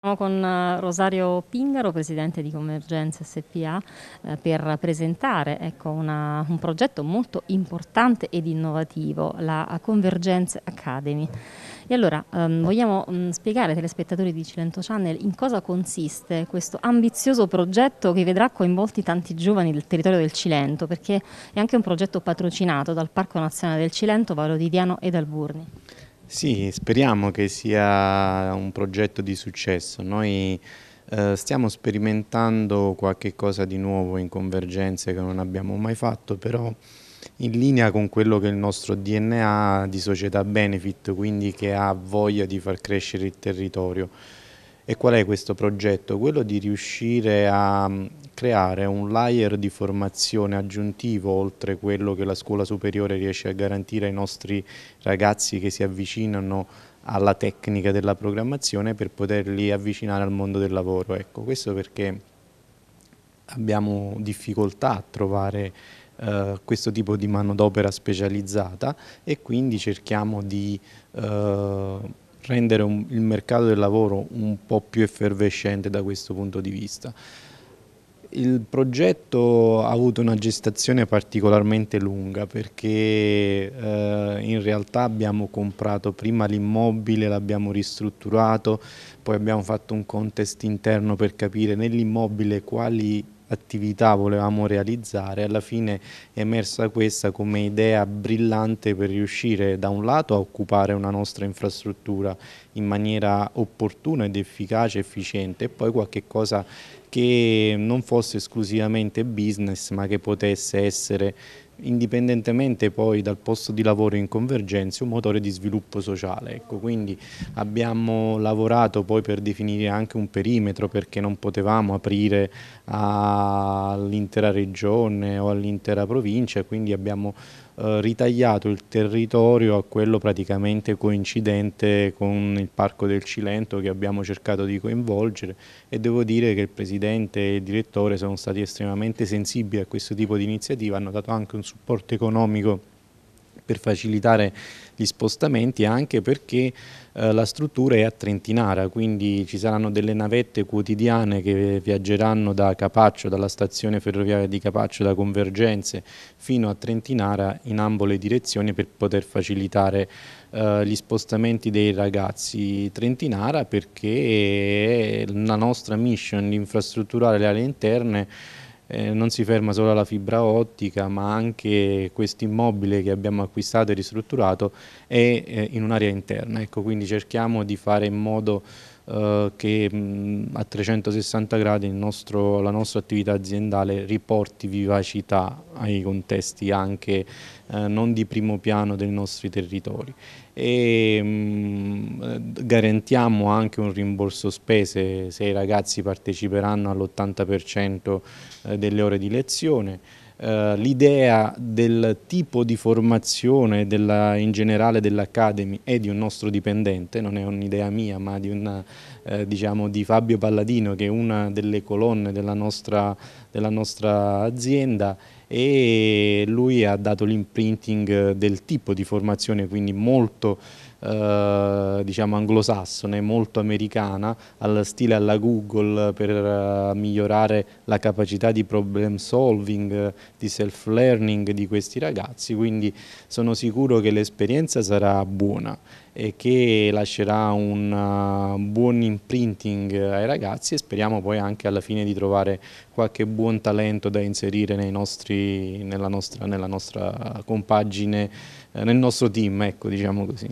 Siamo con eh, Rosario Pingaro, presidente di Convergenza SPA, eh, per presentare ecco, una, un progetto molto importante ed innovativo, la Convergence Academy. E allora ehm, vogliamo mh, mm, spiegare ai telespettatori di Cilento Channel in cosa consiste questo ambizioso progetto che vedrà coinvolti tanti giovani del territorio del Cilento, perché è anche un progetto patrocinato dal Parco Nazionale del Cilento, Vallo di Diano ed Alburni. Sì, speriamo che sia un progetto di successo. Noi eh, stiamo sperimentando qualche cosa di nuovo in convergenze che non abbiamo mai fatto, però in linea con quello che è il nostro DNA di società benefit, quindi che ha voglia di far crescere il territorio. E qual è questo progetto? Quello di riuscire a mm, creare un layer di formazione aggiuntivo oltre quello che la scuola superiore riesce a garantire ai nostri ragazzi che si avvicinano alla tecnica della programmazione per poterli avvicinare al mondo del lavoro. Ecco, questo perché abbiamo difficoltà a trovare Uh, questo tipo di manodopera specializzata e quindi cerchiamo di uh, rendere un, il mercato del lavoro un po' più effervescente da questo punto di vista. Il progetto ha avuto una gestazione particolarmente lunga perché eh, in realtà abbiamo comprato prima l'immobile, l'abbiamo ristrutturato, poi abbiamo fatto un contest interno per capire nell'immobile quali attività volevamo realizzare, alla fine è emersa questa come idea brillante per riuscire da un lato a occupare una nostra infrastruttura in maniera opportuna ed efficace, efficiente e poi qualche cosa che non fosse esclusivamente business ma che potesse essere indipendentemente poi dal posto di lavoro in convergenza, un motore di sviluppo sociale. Ecco, quindi abbiamo lavorato poi per definire anche un perimetro perché non potevamo aprire all'intera regione o all'intera provincia, quindi abbiamo eh, ritagliato il territorio a quello praticamente coincidente con il Parco del Cilento che abbiamo cercato di coinvolgere e devo dire che il Presidente e il Direttore sono stati estremamente sensibili a questo tipo di iniziativa, hanno dato anche un supporto economico per facilitare gli spostamenti anche perché eh, la struttura è a Trentinara, quindi ci saranno delle navette quotidiane che viaggeranno da Capaccio, dalla stazione ferroviaria di Capaccio, da Convergenze fino a Trentinara in ambo le direzioni per poter facilitare eh, gli spostamenti dei ragazzi trentinara perché è la nostra mission di infrastrutturare le aree interne eh, non si ferma solo alla fibra ottica ma anche questo immobile che abbiamo acquistato e ristrutturato è eh, in un'area interna, ecco, quindi cerchiamo di fare in modo eh, che mh, mm, a 360 gradi nostro, la nostra attività aziendale riporti vivacità ai contesti anche eh, non di primo piano dei nostri territori e mh, mm, garantiamo anche un rimborso spese se i ragazzi parteciperanno all'80% eh, delle ore di lezione eh, l'idea del tipo di formazione della, in generale dell'Academy è di un nostro dipendente, non è un'idea mia ma di, una, eh, diciamo di, Fabio Palladino che è una delle colonne della nostra, della nostra azienda e lui ha dato l'imprinting del tipo di formazione quindi molto eh, diciamo anglosassone, molto americana, al stile alla Google per eh, migliorare la capacità di problem solving, di self-learning di questi ragazzi, quindi sono sicuro che l'esperienza sarà buona e che lascerà un eh, buon imprinting ai ragazzi e speriamo poi anche alla fine di trovare qualche buon talento da inserire nostri, nella, nostra, nella, nostra, compagine, nel nostro team, ecco, diciamo così.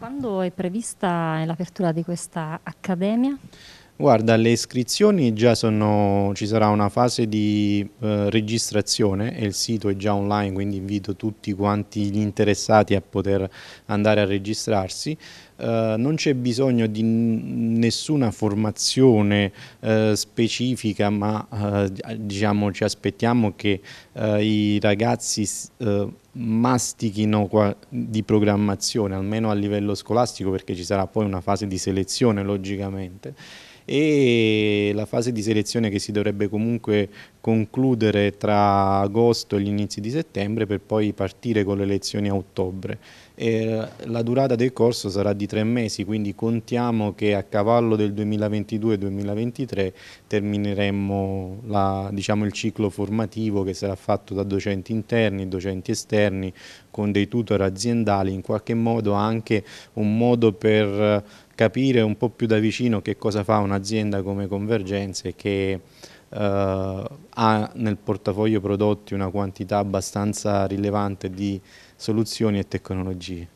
Quando è prevista eh, l'apertura di questa accademia? Guarda, le iscrizioni già sono, ci sarà una fase di eh, registrazione e il sito è già online, quindi invito tutti quanti gli interessati a poter andare a registrarsi. Eh, non c'è bisogno di nessuna formazione eh, specifica, ma eh, diciamo ci aspettiamo che eh, i ragazzi mastichino di programmazione, almeno a livello scolastico, perché ci sarà poi una fase di selezione logicamente e la fase di selezione che si dovrebbe comunque concludere tra agosto e gli inizi di settembre per poi partire con le lezioni a ottobre. Eh, la durata del corso sarà di tre mesi, quindi contiamo che a cavallo del 2022-2023 termineremo la, diciamo, il ciclo formativo che sarà fatto da docenti interni, docenti esterni, con dei tutor aziendali, in qualche modo anche un modo per capire un po' più da vicino che cosa fa un'azienda come Convergenze che eh, ha nel portafoglio prodotti una quantità abbastanza rilevante di soluzioni e tecnologie.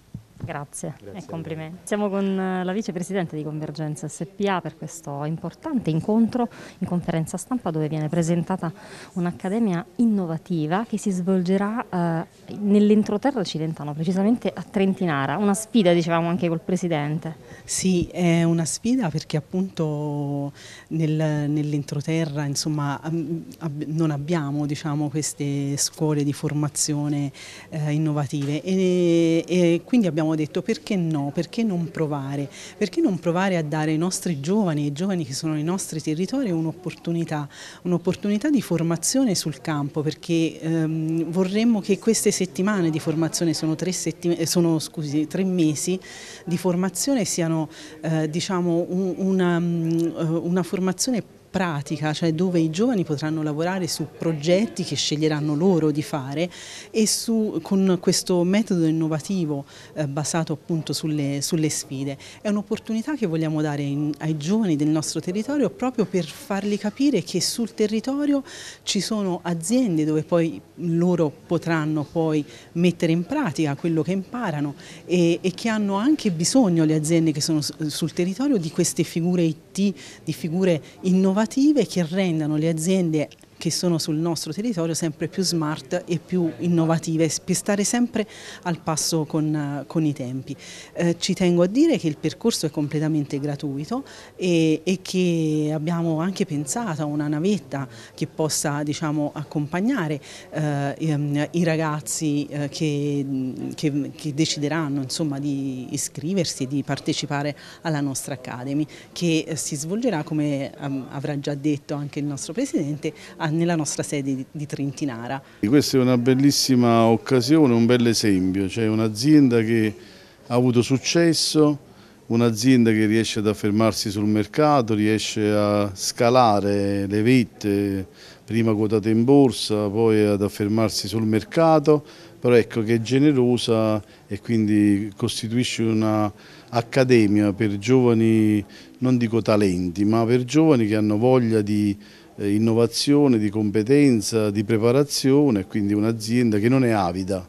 Grazie, Grazie e complimenti. Siamo con eh, la vicepresidente di Convergenza SPA per questo importante incontro in conferenza stampa dove viene presentata un'accademia innovativa che si svolgerà eh, nell'entroterra cilentano, precisamente a Trentinara. Una sfida, dicevamo anche col presidente. Sì, è una sfida perché appunto nel, nell'entroterra insomma, ab non abbiamo diciamo, queste scuole di formazione eh, innovative e, e quindi abbiamo detto perché no, perché non provare, perché non provare a dare ai nostri giovani, ai giovani che sono nei nostri territori, un'opportunità, un'opportunità di formazione sul campo, perché ehm, vorremmo che queste settimane di formazione, sono tre, eh, sono, scusi, tre mesi di formazione, siano eh, diciamo, un, una, mm, eh, una formazione pratica, cioè dove i giovani potranno lavorare su progetti che sceglieranno loro di fare e su, con questo metodo innovativo eh, basato appunto sulle, sulle sfide. È un'opportunità che vogliamo dare in, ai giovani del nostro territorio proprio per farli capire che sul territorio ci sono aziende dove poi loro potranno poi mettere in pratica quello che imparano e, e che hanno anche bisogno le aziende che sono sul territorio di queste figure IT, di figure innovative innovative che rendano le aziende che sono sul nostro territorio sempre più smart e più innovative per stare sempre al passo con, con i tempi. Eh, ci tengo a dire che il percorso è completamente gratuito e, e che abbiamo anche pensato a una navetta che possa diciamo, accompagnare eh, ehm, i ragazzi eh, che, che, che, decideranno insomma, di iscriversi e di partecipare alla nostra Academy che si svolgerà come ehm, avrà già detto anche il nostro Presidente a nella nostra sede di, di Trintinara. Questa è una bellissima occasione, un bel esempio, cioè un'azienda che ha avuto successo, un'azienda che riesce ad affermarsi sul mercato, riesce a scalare le vette, prima quotate in borsa, poi ad affermarsi sul mercato, però ecco che è generosa e quindi costituisce un'accademia per giovani, non dico talenti, ma per giovani che hanno voglia di eh, innovazione, di competenza, di preparazione, quindi un'azienda che non è avida,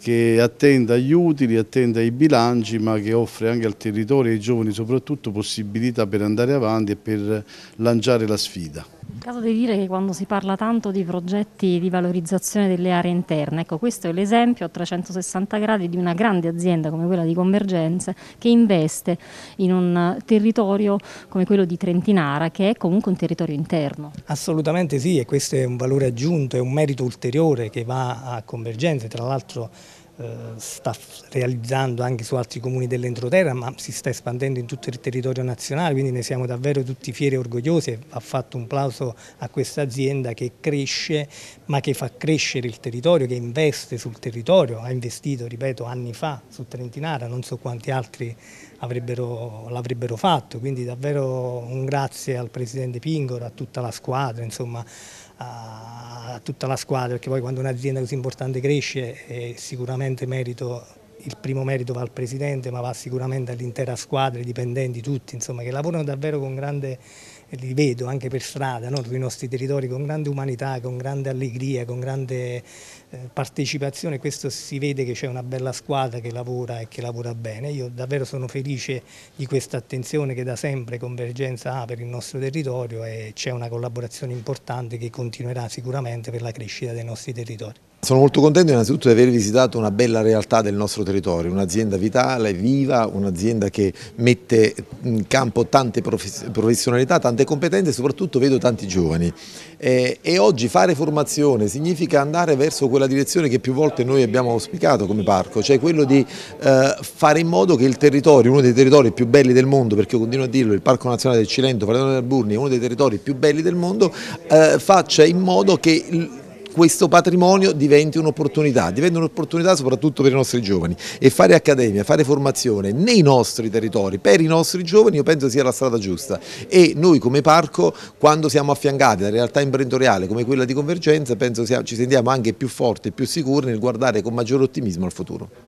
che attenda agli utili, attenda ai bilanci, ma che offre anche al territorio e ai giovani soprattutto possibilità per andare avanti e per lanciare la sfida caso di dire che quando si parla tanto di progetti di valorizzazione delle aree interne, ecco questo è l'esempio a 360 gradi di una grande azienda come quella di Convergenza che investe in un territorio come quello di Trentinara che è comunque un territorio interno. Assolutamente sì e questo è un valore aggiunto, è un merito ulteriore che va a Convergenze, tra l'altro eh, sta realizzando anche su altri comuni dell'entroterra ma si sta espandendo in tutto il territorio nazionale quindi ne siamo davvero tutti fieri e orgogliosi ha fatto un plauso a questa azienda che cresce ma che fa crescere il territorio, che investe sul territorio, ha investito ripeto anni fa su Trentinara, non so quanti altri l'avrebbero fatto quindi davvero un grazie al Presidente Pingoro, a tutta la squadra insomma a tutta la squadra, perché poi quando un'azienda così importante cresce è eh, sicuramente merito il primo merito va al presidente ma va sicuramente all'intera squadra, i dipendenti, tutti insomma, che lavorano davvero con grande, li vedo anche per strada, no? sui nostri territori, con grande umanità, con grande allegria, con grande eh, partecipazione, questo si vede che c'è una bella squadra che lavora e che lavora bene, io davvero sono felice di questa attenzione che da sempre Convergenza ha per il nostro territorio e c'è una collaborazione importante che continuerà sicuramente per la crescita dei nostri territori. Sono molto contento innanzitutto di aver visitato una bella realtà del nostro territorio, un'azienda vitale, viva, un'azienda che mette in campo tante professionalità, tante competenze e soprattutto vedo tanti giovani. E, oggi fare formazione significa andare verso quella direzione che più volte noi abbiamo auspicato come parco, cioè quello di eh, fare in modo che il territorio, uno dei territori più belli del mondo, perché io continuo a dirlo, il Parco Nazionale del Cilento, Palermo del Burni, è uno dei territori più belli del mondo, eh, faccia in modo che questo patrimonio diventi un'opportunità, diventa un'opportunità soprattutto per i nostri giovani e fare accademia, fare formazione nei nostri territori, per i nostri giovani io penso sia la strada giusta e noi come parco quando siamo affiancati da realtà imprenditoriale come quella di Convergenza penso ci sentiamo anche più forti e più sicuri nel guardare con maggior ottimismo al futuro.